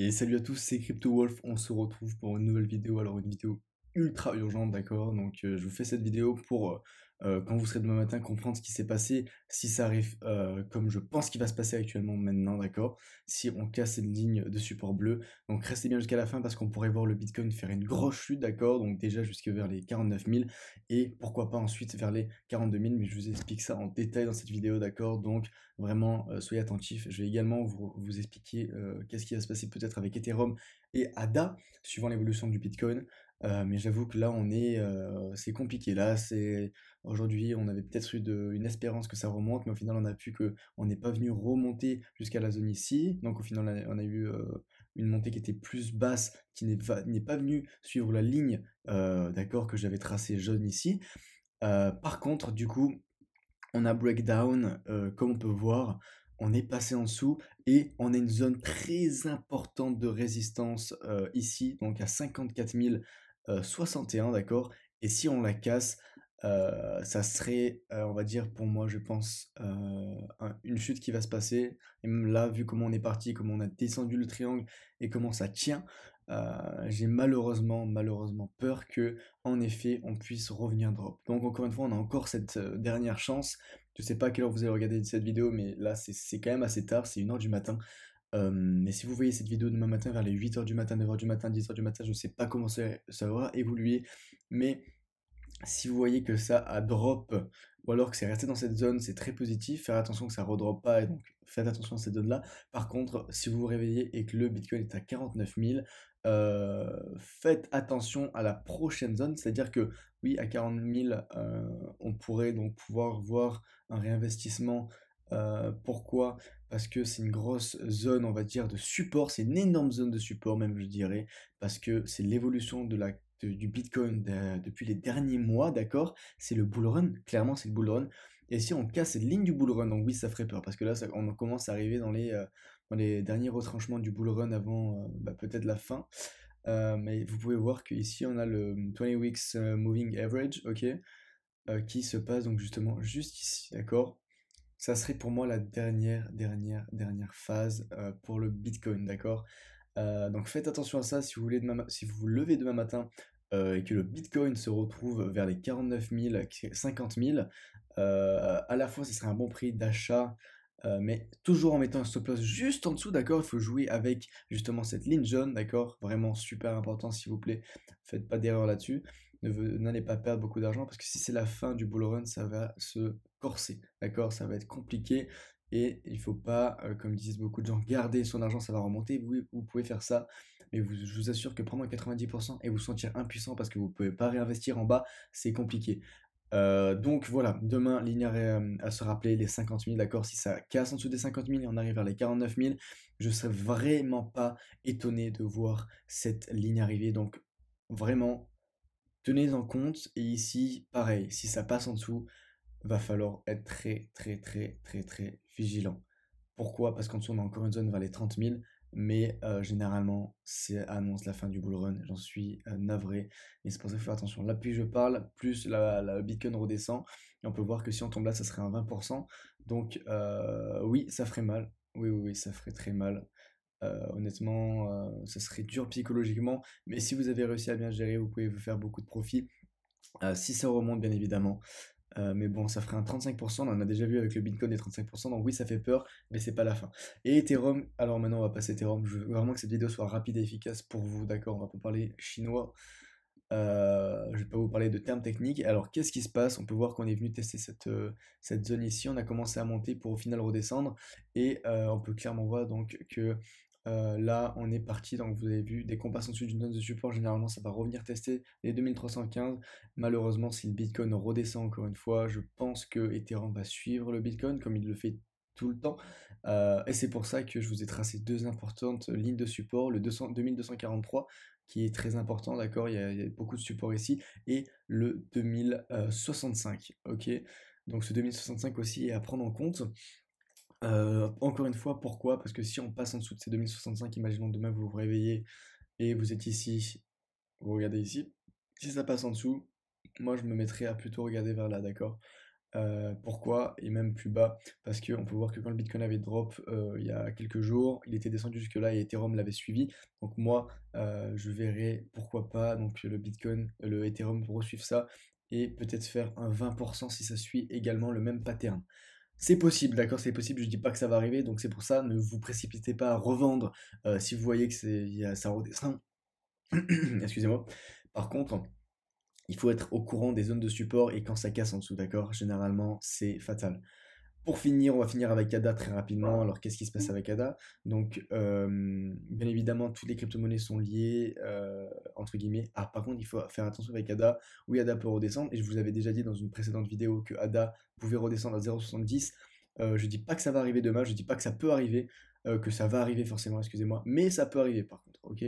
Et salut à tous, c'est CryptoWolf, on se retrouve pour une nouvelle vidéo, alors une vidéo ultra urgente, d'accord Donc euh, je vous fais cette vidéo pour euh, euh, quand vous serez demain matin, comprendre ce qui s'est passé, si ça arrive euh, comme je pense qu'il va se passer actuellement maintenant, d'accord Si on casse cette ligne de support bleu, donc restez bien jusqu'à la fin parce qu'on pourrait voir le Bitcoin faire une grosse chute, d'accord Donc déjà jusque vers les 49 000 et pourquoi pas ensuite vers les 42 000, mais je vous explique ça en détail dans cette vidéo, d'accord Donc vraiment, euh, soyez attentifs. Je vais également vous, expliquer qu'est-ce qui va se passer peut-être avec Ethereum et ADA, suivant l'évolution du Bitcoin. mais j'avoue que là, on est, c'est compliqué. Là, c'est, Aujourd'hui, on avait peut-être eu une espérance que ça remonte, mais au final, on a vu qu'on n'est pas venu remonter jusqu'à la zone ici. Donc, au final, on a eu euh, une montée qui était plus basse, qui n'est pas, venue suivre la ligne euh, d'accord que j'avais tracée jaune ici. Euh, par contre, du coup, on a breakdown, comme on peut voir, on est passé en dessous et on a une zone très importante de résistance ici, donc à 54 061, d'accord Et si on la casse, euh, ça serait, euh, on va dire, pour moi, je pense, euh, une chute qui va se passer. Et même là, vu comment on est parti, comment on a descendu le triangle et comment ça tient, j'ai malheureusement, malheureusement peur que, en effet, on puisse revenir drop. Donc, encore une fois, on a encore cette dernière chance. Je sais pas à quelle heure vous allez regarder cette vidéo, mais là, c'est quand même assez tard, c'est 1h du matin. mais si vous voyez cette vidéo demain matin vers les 8h du matin, 9h du matin, 10h du matin, je ne sais pas comment ça, ça aura évolué, mais si vous voyez que ça a drop ou alors que c'est resté dans cette zone, c'est très positif. Faire attention que ça ne redrop pas et donc faites attention à cette zone là. Par contre, si vous vous réveillez et que le Bitcoin est à 49 000, euh, faites attention à la prochaine zone, c'est-à-dire que oui, à 40 000, euh, on pourrait donc pouvoir voir un réinvestissement. Euh, pourquoi Parce que c'est une grosse zone, on va dire, de support, c'est une énorme zone de support même, je dirais, parce que c'est l'évolution de la du Bitcoin depuis les derniers mois, d'accord C'est le bull run, clairement c'est le bull run. Et si on casse cette ligne du bull run, donc oui, ça ferait peur, parce que là, on commence à arriver dans les, euh, dans les derniers retranchements du bull run avant euh, bah, peut-être la fin. Euh, mais vous pouvez voir qu'ici, on a le 20 weeks moving average, ok qui se passe donc justement juste ici, d'accord Ça serait pour moi la dernière, dernière, dernière phase pour le Bitcoin, d'accord euh, donc faites attention à ça si vous, voulez demain, si vous levez demain matin euh, et que le Bitcoin se retrouve vers les 49 000, 50 000, à la fois ce serait un bon prix d'achat, euh, mais toujours en mettant un stop loss juste en dessous, d'accord Il faut jouer avec justement cette ligne jaune, d'accord Vraiment super important, s'il vous plaît, faites pas d'erreur là-dessus. N'allez pas perdre beaucoup d'argent parce que si c'est la fin du bull run, ça va se corser, d'accord Ça va être compliqué et il ne faut pas, euh, comme disent beaucoup de gens, garder son argent, ça va remonter. Oui, vous pouvez faire ça, mais je vous assure que prendre 90% et vous sentir impuissant parce que vous ne pouvez pas réinvestir en bas, c'est compliqué. Euh, donc voilà, demain, ligne euh, à se rappeler les 50 000, d'accord Si ça casse en dessous des 50 000 et on arrive vers les 49 000, je serais vraiment pas étonné de voir cette ligne arriver. Donc vraiment, tenez en compte. Et ici, pareil, si ça passe en dessous, va falloir être très, très, très, très, très vigilant. Pourquoi Parce qu'en dessous, on a encore une zone vers les 30 000, mais euh, généralement, c'est annonce la fin du bull run. J'en suis euh, navré. Et c'est pour ça qu'il faut faire attention. Là, plus je parle, plus la, la beacon redescend. Et on peut voir que si on tombe là, ça serait un 20%. Donc, euh, oui, ça ferait mal. Oui, oui, oui, ça ferait très mal. honnêtement, ça serait dur psychologiquement. Mais si vous avez réussi à bien gérer, vous pouvez vous faire beaucoup de profit. si ça remonte, bien évidemment. Euh, mais bon, ça ferait un 35%, on en a déjà vu avec le Bitcoin des 35%, donc oui, ça fait peur, mais c'est pas la fin. Et Ethereum, alors maintenant on va passer Ethereum, je veux vraiment que cette vidéo soit rapide et efficace pour vous, d'accord, on va pas parler chinois, euh, je vais pas vous parler de termes techniques. Alors qu'est-ce qui se passe On peut voir qu'on est venu tester cette, euh, cette zone ici, on a commencé à monter pour au final redescendre, et on peut clairement voir donc que euh, là, on est parti, donc vous avez vu, des combats en dessous d'une zone de support, généralement, ça va revenir tester les 2315. Malheureusement, si le Bitcoin redescend encore une fois, je pense que Ethereum va suivre le Bitcoin, comme il le fait tout le temps. Euh, et c'est pour ça que je vous ai tracé deux importantes lignes de support, le 2243, qui est très important, d'accord, il, il, y a beaucoup de support ici, et le 2065, ok donc ce 2065 aussi est à prendre en compte. Euh, encore une fois, pourquoi Parce que si on passe en dessous de ces 2065, imaginons demain vous vous réveillez et vous êtes ici, vous regardez ici. Si ça passe en dessous, moi je me mettrais à plutôt regarder vers là, d'accord euh, pourquoi et même plus bas parce qu'on peut voir que quand le Bitcoin avait drop euh, il y a quelques jours, il était descendu jusque là et Ethereum l'avait suivi. Donc moi, je verrai pourquoi pas donc le Bitcoin, le Ethereum pour suivre ça et peut-être faire un 20% si ça suit également le même pattern. C'est possible, d'accord, c'est possible, je dis pas que ça va arriver, donc c'est pour ça, ne vous précipitez pas à revendre euh, si vous voyez que c'est, y a, ça redescend. Excusez-moi. Par contre, il faut être au courant des zones de support et quand ça casse en dessous, d'accord Généralement, c'est fatal. Pour finir, on va finir avec ADA très rapidement. Alors, qu'est-ce qui se passe mmh. avec ADA Donc, euh, bien évidemment, toutes les crypto-monnaies sont liées, euh, entre guillemets. Ah, par contre, il faut faire attention avec ADA. Oui, ADA peut redescendre. Et je vous avais déjà dit dans une précédente vidéo que ADA pouvait redescendre à 0,70. Euh, je dis pas que ça va arriver demain, je dis pas que ça peut arriver, euh, que ça va arriver forcément, excusez-moi, mais ça peut arriver par contre, ok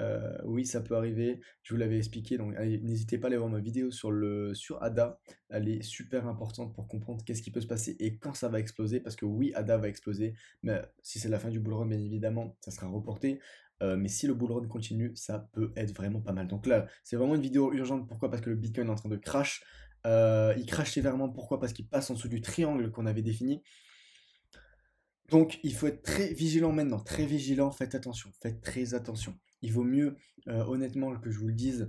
euh, oui, ça peut arriver. Je vous l'avais expliqué, donc n'hésitez pas à aller voir ma vidéo sur le sur Ada. Elle est super importante pour comprendre qu'est-ce qui peut se passer et quand ça va exploser. Parce que oui, Ada va exploser, mais euh, si c'est la fin du bull bien évidemment, ça sera reporté. Euh, mais si le bull continue, ça peut être vraiment pas mal. Donc là, c'est vraiment une vidéo urgente. Pourquoi Parce que le Bitcoin est en train de crash. il crache sévèrement. Pourquoi Parce qu'il passe en dessous du triangle qu'on avait défini. Donc, il faut être très vigilant maintenant, très vigilant, faites attention, faites très attention. Il vaut mieux, euh, honnêtement, que je vous le dise,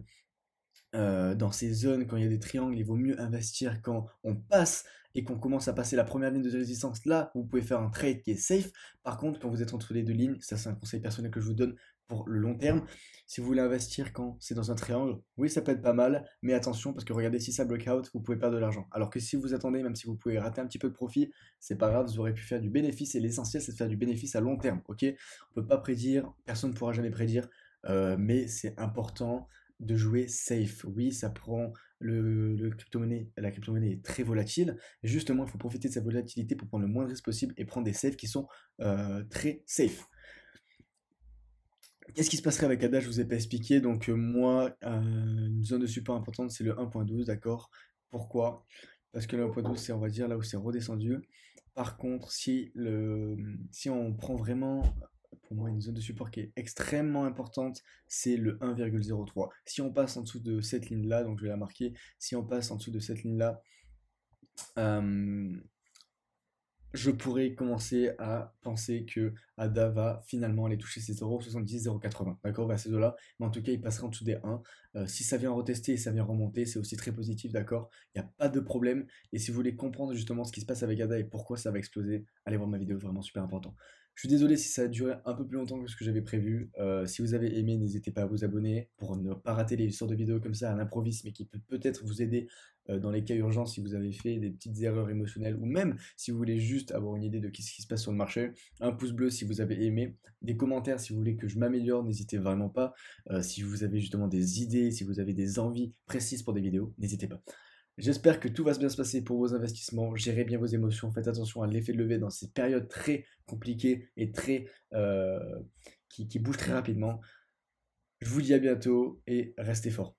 euh, dans ces zones, quand il y a des triangles, il vaut mieux investir quand on passe et qu'on commence à passer la première ligne de résistance. Là, vous pouvez faire un trade qui est safe. Par contre, quand vous êtes entre les deux lignes, ça c'est un conseil personnel que je vous donne pour le long terme. Si vous voulez investir quand c'est dans un triangle, oui, ça peut être pas mal, mais attention parce que regardez, si ça breakout, out, vous pouvez perdre de l'argent. Alors que si vous attendez, même si vous pouvez rater un petit peu de profit, c'est pas grave, vous aurez pu faire du bénéfice et l'essentiel c'est de faire du bénéfice à long terme. Ok, on peut pas prédire, personne ne pourra jamais prédire, euh, mais c'est important de jouer safe. Oui, ça prend le, le crypto-monnaie, la crypto-monnaie est très volatile. Justement, il faut profiter de sa volatilité pour prendre le moins de risques possible et prendre des saves qui sont euh, très safe. Qu'est-ce qui se passerait avec ADA Je vous ai pas expliqué. Donc, euh, moi, euh, une zone de support importante, c'est le 1.12, d'accord Pourquoi Parce que le 1.12, c'est, on va dire, là où c'est redescendu. Par contre, si, le, si on prend vraiment pour une zone de support qui est extrêmement importante, c'est le 1,03. Si on passe en dessous de cette ligne-là, donc je vais la marquer, si on passe en dessous de cette ligne-là, euh, je pourrais commencer à penser que ADA va finalement aller toucher ses 0,70, 0,80, d'accord, vers ces deux-là. Mais en tout cas, il passera en dessous des 1. Euh, si ça vient retester et ça vient remonter, c'est aussi très positif, d'accord. Il n'y a pas de problème. Et si vous voulez comprendre justement ce qui se passe avec ADA et pourquoi ça va exploser, allez voir ma vidéo, vraiment super important. Je suis désolé si ça a duré un peu plus longtemps que ce que j'avais prévu. Euh, si vous avez aimé, n'hésitez pas à vous abonner pour ne pas rater les sortes de vidéos comme ça à l'improviste, mais qui peut peut-être vous aider euh, dans les cas urgents si vous avez fait des petites erreurs émotionnelles ou même si vous voulez juste avoir une idée de ce qui se passe sur le marché. Un pouce bleu si vous avez aimé, des commentaires si vous voulez que je m'améliore, n'hésitez vraiment pas. Euh, si vous avez justement des idées, si vous avez des envies précises pour des vidéos, n'hésitez pas. J'espère que tout va bien se passer pour vos investissements. Gérez bien vos émotions. Faites attention à l'effet de levée dans ces périodes très compliquées et très euh, qui, qui bougent très rapidement. Je vous dis à bientôt et restez forts.